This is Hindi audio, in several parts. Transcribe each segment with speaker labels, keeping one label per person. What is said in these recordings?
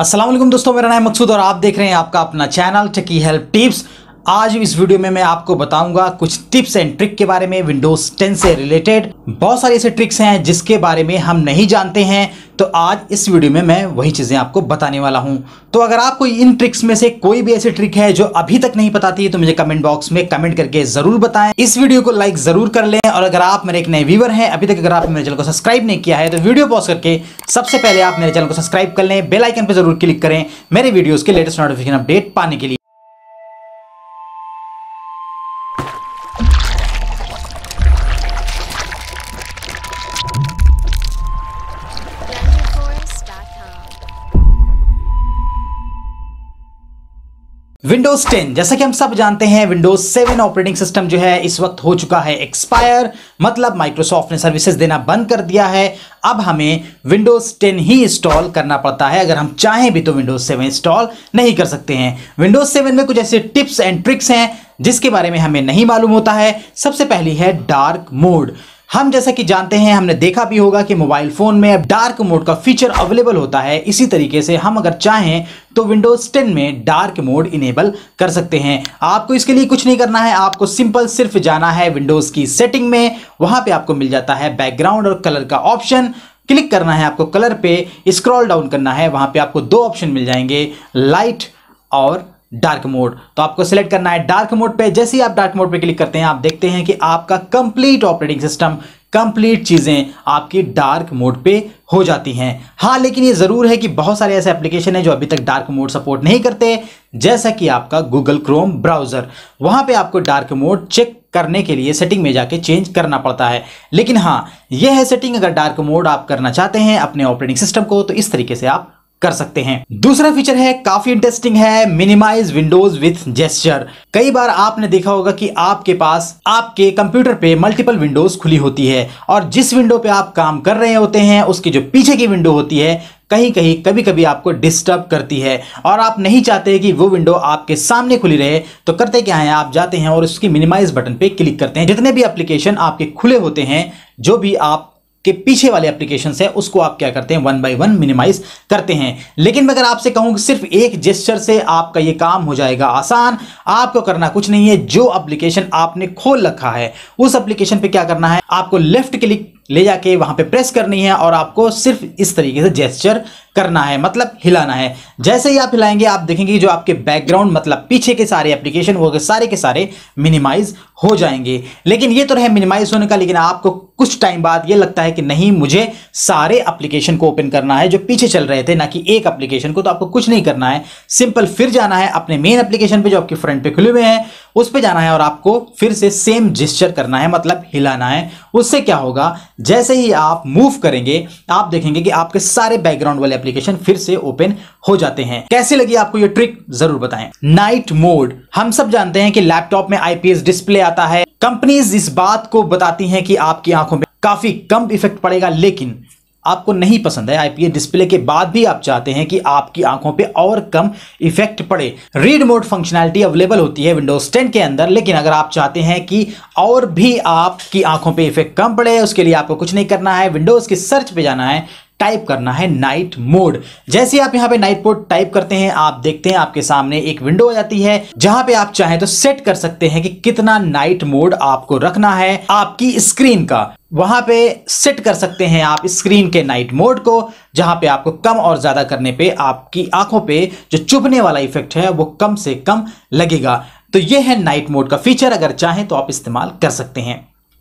Speaker 1: असलम दोस्तों मेरा नाम मकसूद और आप देख रहे हैं आपका अपना चैनल टकी हेल्प टिप्स आज इस वीडियो में मैं आपको बताऊंगा कुछ टिप्स एंड ट्रिक के बारे में विंडोज 10 से रिलेटेड बहुत सारी ऐसे ट्रिक्स हैं जिसके बारे में हम नहीं जानते हैं तो आज इस वीडियो में मैं वही चीज़ें आपको बताने वाला हूं तो अगर आपको इन ट्रिक्स में से कोई भी ऐसी ट्रिक है जो अभी तक नहीं बताती है तो मुझे कमेंट बॉक्स में कमेंट करके ज़रूर बताएं इस वीडियो को लाइक ज़रूर कर लें और अगर आप मेरे एक नए व्यूवर हैं अभी तक अगर आप मेरे चैनल को सब्सक्राइब नहीं किया है तो वीडियो पॉज करके सबसे पहले आप मेरे चैनल को सब्सक्राइब कर लें बेलाइकन पर जरूर क्लिक करें मेरे वीडियोज़ के लेटेस्ट नोटिफिकेशन अपडेट पाने के लिए विंडोज 10 जैसा कि हम सब जानते हैं विंडोज 7 ऑपरेटिंग सिस्टम जो है इस वक्त हो चुका है एक्सपायर मतलब माइक्रोसॉफ्ट ने सर्विसेज देना बंद कर दिया है अब हमें विंडोज 10 ही इंस्टॉल करना पड़ता है अगर हम चाहें भी तो विंडोज 7 इंस्टॉल नहीं कर सकते हैं विंडोज 7 में कुछ ऐसे टिप्स एंड ट्रिक्स हैं जिसके बारे में हमें नहीं मालूम होता है सबसे पहली है डार्क मोड हम जैसा कि जानते हैं हमने देखा भी होगा कि मोबाइल फ़ोन में अब डार्क मोड का फीचर अवेलेबल होता है इसी तरीके से हम अगर चाहें तो विंडोज़ 10 में डार्क मोड इनेबल कर सकते हैं आपको इसके लिए कुछ नहीं करना है आपको सिंपल सिर्फ जाना है विंडोज़ की सेटिंग में वहां पे आपको मिल जाता है बैकग्राउंड और कलर का ऑप्शन क्लिक करना है आपको कलर पे स्क्रॉल डाउन करना है वहां पे आपको दो ऑप्शन मिल जाएंगे लाइट और डार्क मोड तो आपको सेलेक्ट करना है डार्क मोड पे जैसे ही आप डार्क मोड पे क्लिक करते हैं आप देखते हैं कि आपका कंप्लीट ऑपरेटिंग सिस्टम कंप्लीट चीज़ें आपकी डार्क मोड पे हो जाती हैं हाँ लेकिन ये ज़रूर है कि बहुत सारे ऐसे एप्लीकेशन हैं जो अभी तक डार्क मोड सपोर्ट नहीं करते जैसा कि आपका गूगल क्रोम ब्राउज़र वहाँ पे आपको डार्क मोड चेक करने के लिए सेटिंग में जाके चेंज करना पड़ता है लेकिन हाँ यह है सेटिंग अगर डार्क मोड आप करना चाहते हैं अपने ऑपरेटिंग सिस्टम को तो इस तरीके से आप कर सकते हैं दूसरा फीचर है काफी इंटरेस्टिंग है मिनिमाइज विंडोज विथ जेस्टर कई बार आपने देखा होगा कि आपके पास आपके कंप्यूटर पे मल्टीपल विंडोज खुली होती है और जिस विंडो पे आप काम कर रहे होते हैं उसकी जो पीछे की विंडो होती है कहीं कहीं कभी कभी आपको डिस्टर्ब करती है और आप नहीं चाहते कि वो विंडो आपके सामने खुली रहे तो करते क्या है आप जाते हैं और उसकी मिनिमाइज बटन पे क्लिक करते हैं जितने भी एप्लीकेशन आपके खुले होते हैं जो भी आप के पीछे वाले एप्लीकेशन है उसको आप क्या करते हैं वन बाय वन मिनिमाइज करते हैं लेकिन मैं अगर आपसे कहूँ सिर्फ एक जेस्चर से आपका ये काम हो जाएगा आसान आपको करना कुछ नहीं है जो एप्लीकेशन आपने खोल रखा है उस एप्लीकेशन पे क्या करना है आपको लेफ्ट क्लिक ले जाके वहां पे प्रेस करनी है और आपको सिर्फ इस तरीके से जेस्चर करना है मतलब हिलाना है जैसे ही आप हिलाएंगे आप देखेंगे जो आपके बैकग्राउंड मतलब पीछे के सारे एप्लीकेशन वो सारे के सारे मिनिमाइज हो जाएंगे लेकिन ये तो रहे मिनिमाइज होने का लेकिन आपको कुछ टाइम बाद ये लगता है कि नहीं मुझे सारे एप्लीकेशन को ओपन करना है जो पीछे चल रहे थे ना कि एक एप्लीकेशन को तो आपको कुछ नहीं करना है सिंपल फिर जाना है अपने मेन एप्लीकेशन पे जो आपके फ्रंट पे खुले हुए हैं उस पे जाना है और आपको फिर से सेम जिस्चर करना है मतलब हिलाना है उससे क्या होगा जैसे ही आप मूव करेंगे आप देखेंगे कि आपके सारे बैकग्राउंड वाले एप्लीकेशन फिर से ओपन हो जाते हैं कैसे लगी आपको ये ट्रिक जरूर बताएं नाइट मोड हम सब जानते हैं कि लैपटॉप में आईपीएस डिस्प्ले आता है कंपनीज इस बात को बताती हैं कि आपकी आंखों में काफी कम इफेक्ट पड़ेगा लेकिन आपको नहीं पसंद है आईपीएस डिस्प्ले के बाद भी आप चाहते हैं कि आपकी आंखों पे और कम इफेक्ट पड़े रीड मोड फंक्शनैलिटी अवेलेबल होती है विंडोज 10 के अंदर लेकिन अगर आप चाहते हैं कि और भी आपकी आंखों पे इफेक्ट कम पड़े उसके लिए आपको कुछ नहीं करना है विंडोज के सर्च पे जाना है टाइप करना है नाइट मोड जैसे आप यहाँ पे नाइट मोड टाइप करते हैं आप देखते हैं आपके सामने एक विंडो आ जाती है जहां पे आप चाहे तो सेट कर सकते हैं कि कितना नाइट मोड आपको रखना है आपकी स्क्रीन का वहां पे सेट कर सकते हैं आप स्क्रीन के नाइट मोड को जहां पे आपको कम और ज्यादा करने पे आपकी आंखों पे जो चुभने वाला इफेक्ट है वो कम से कम लगेगा तो ये है नाइट मोड का फीचर अगर चाहें तो आप इस्तेमाल कर सकते हैं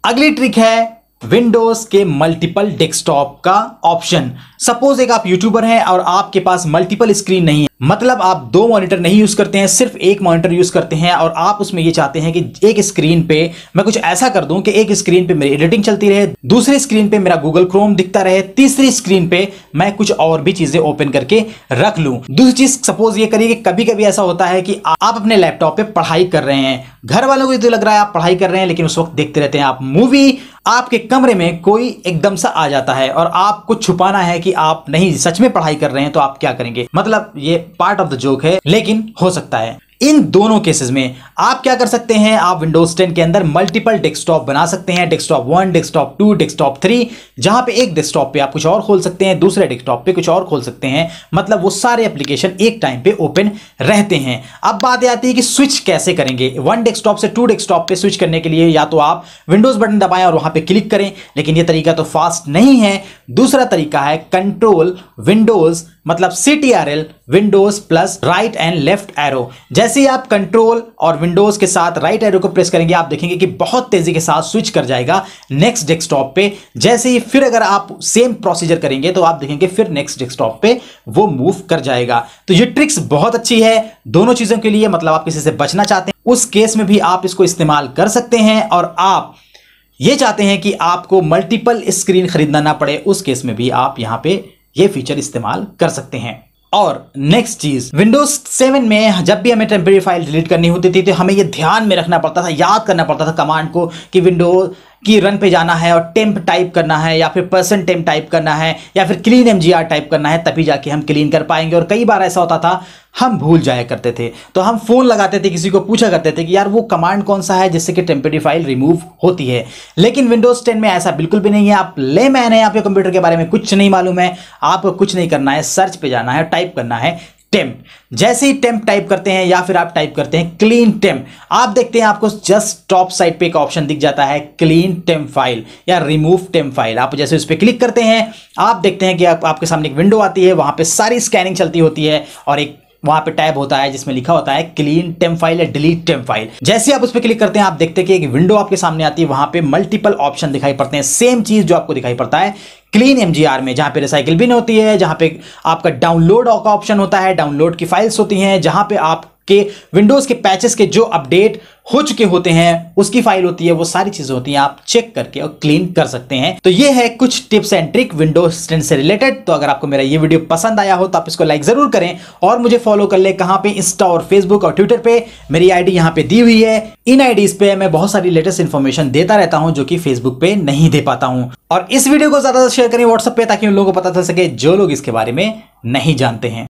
Speaker 1: अगली ट्रिक है विंडोज के मल्टीपल डेस्कटॉप का ऑप्शन सपोज एक आप यूट्यूबर हैं और आपके पास मल्टीपल स्क्रीन नहीं मतलब आप दो मॉनिटर नहीं यूज़ करते हैं सिर्फ एक मॉनिटर यूज़ करते हैं और आप उसमें ये चाहते हैं कि एक स्क्रीन पे मैं कुछ ऐसा कर दूं कि एक स्क्रीन पे मेरी एडिटिंग चलती रहे दूसरे स्क्रीन पे मेरा गूगल क्रोम दिखता रहे तीसरी स्क्रीन पे मैं कुछ और भी चीज़ें ओपन करके रख लू दूसरी चीज़ सपोज ये करिए कि कभी कभी ऐसा होता है कि आप अपने लैपटॉप पर पढ़ाई कर रहे हैं घर वालों को तो लग रहा है आप पढ़ाई कर रहे हैं लेकिन उस वक्त देखते रहते हैं आप मूवी आपके कमरे में कोई एकदम सा आ जाता है और आपको छुपाना है कि आप नहीं सच में पढ़ाई कर रहे हैं तो आप क्या करेंगे मतलब ये पार्ट ऑफ द जोक है लेकिन हो सकता है इन दोनों केसेस में आप क्या कर सकते हैं आप विंडोज 10 के अंदर मल्टीपल डेस्कटॉप बना सकते हैं desktop one desktop two desktop three जहां पे एक डेस्कटॉप पे आप कुछ और खोल सकते हैं दूसरे डेस्कटॉप पे कुछ और खोल सकते हैं मतलब वो सारे एप्लीकेशन एक टाइम पे ओपन रहते हैं अब बात आती है कि स्विच कैसे करेंगे वन डेस्कटॉप से टू डेस्कटॉप पर स्विच करने के लिए या तो आप विंडोज बटन दबाएं और वहां पर क्लिक करें लेकिन यह तरीका तो फास्ट नहीं है दूसरा तरीका है कंट्रोल विंडोज मतलब C T R L Windows plus right and left arrow जैसे ही आप कंट्रोल और विंडोज के साथ राइट एरो को प्रेस करेंगे आप देखेंगे कि बहुत तेजी के साथ स्विच कर जाएगा नेक्स्ट डेस्कटॉप पे जैसे ही फिर अगर आप सेम प्रोसीजर करेंगे तो आप देखेंगे फिर नेक्स्ट डेस्कटॉप पे वो मूव कर जाएगा तो ये ट्रिक्स बहुत अच्छी है दोनों चीजों के लिए मतलब आप किसी से बचना चाहते हैं उस केस में भी आप इसको इस्तेमाल कर सकते हैं और आप ये चाहते हैं कि आपको मल्टीपल स्क्रीन खरीदना ना पड़े उस केस में भी आप यहाँ पे ये फीचर इस्तेमाल कर सकते हैं और नेक्स्ट चीज विंडोज 7 में जब भी हमें टेम्प्रेरी फाइल डिलीट करनी होती थी तो हमें ये ध्यान में रखना पड़ता था याद करना पड़ता था कमांड को कि विंडोज कि रन पे जाना है और टेम्प टाइप करना है या फिर पर्सन टेम्प टाइप करना है या फिर क्लीन एम टाइप करना है तभी जाके हम क्लीन कर पाएंगे और कई बार ऐसा होता था हम भूल जाया करते थे तो हम फ़ोन लगाते थे किसी को पूछा करते थे कि यार वो कमांड कौन सा है जिससे कि टेम्परी फाइल रिमूव होती है लेकिन विंडोज़ 10 में ऐसा बिल्कुल भी नहीं है आप ले मैंने आपके कंप्यूटर के बारे में कुछ नहीं मालूम है आपको कुछ नहीं करना है सर्च पे जाना है टाइप करना है टेम्प जैसे ही टेम्प टाइप करते हैं या फिर आप टाइप करते हैं क्लीन टेम्प आप देखते हैं आपको जस्ट टॉप साइड पे एक ऑप्शन दिख जाता है क्लीन टेम्प फाइल या रिमूव टेम्प फाइल आप जैसे उस पर क्लिक करते हैं आप देखते हैं कि आप, आपके सामने एक विंडो आती है वहां पे सारी स्कैनिंग चलती होती है और एक वहां पे टैब होता है जिसमें लिखा होता है क्लीन टेम फाइल या डिलीट टेम फाइल जैसे आप उस पर क्लिक करते हैं आप देखते हैं कि एक विंडो आपके सामने आती है वहां पे मल्टीपल ऑप्शन दिखाई पड़ते हैं सेम चीज जो आपको दिखाई पड़ता है क्लीन एम में जहां पे रिसाइकिल बिन होती है जहां पे आपका डाउनलोड का ऑप्शन होता है डाउनलोड की फाइल्स होती हैं जहां पे आप के विंडोज़ के पैचेस के जो अपडेट हो चुके होते हैं उसकी फाइल होती है वो सारी चीज़ें होती हैं आप चेक करके और क्लीन कर सकते हैं तो ये है कुछ tips and trick Windows ten से रिलेटेड तो अगर आपको मेरा ये वीडियो पसंद आया हो तो आप इसको लाइक ज़रूर करें और मुझे फॉलो कर ले कहां पे इंस्टा और फेसबुक और ट्विटर पे मेरी आईडी यहाँ पे दी हुई है इन आईडीज पे मैं बहुत सारी लेटेस्ट इन्फॉर्मेशन देता रहता हूँ जो कि फेसबुक पे नहीं दे पाता हूँ और इस वीडियो को ज़्यादा से शेयर करें व्हाट्सअप पे ताकि उन लोगों को पता चल सके जो लोग इसके बारे में नहीं जानते हैं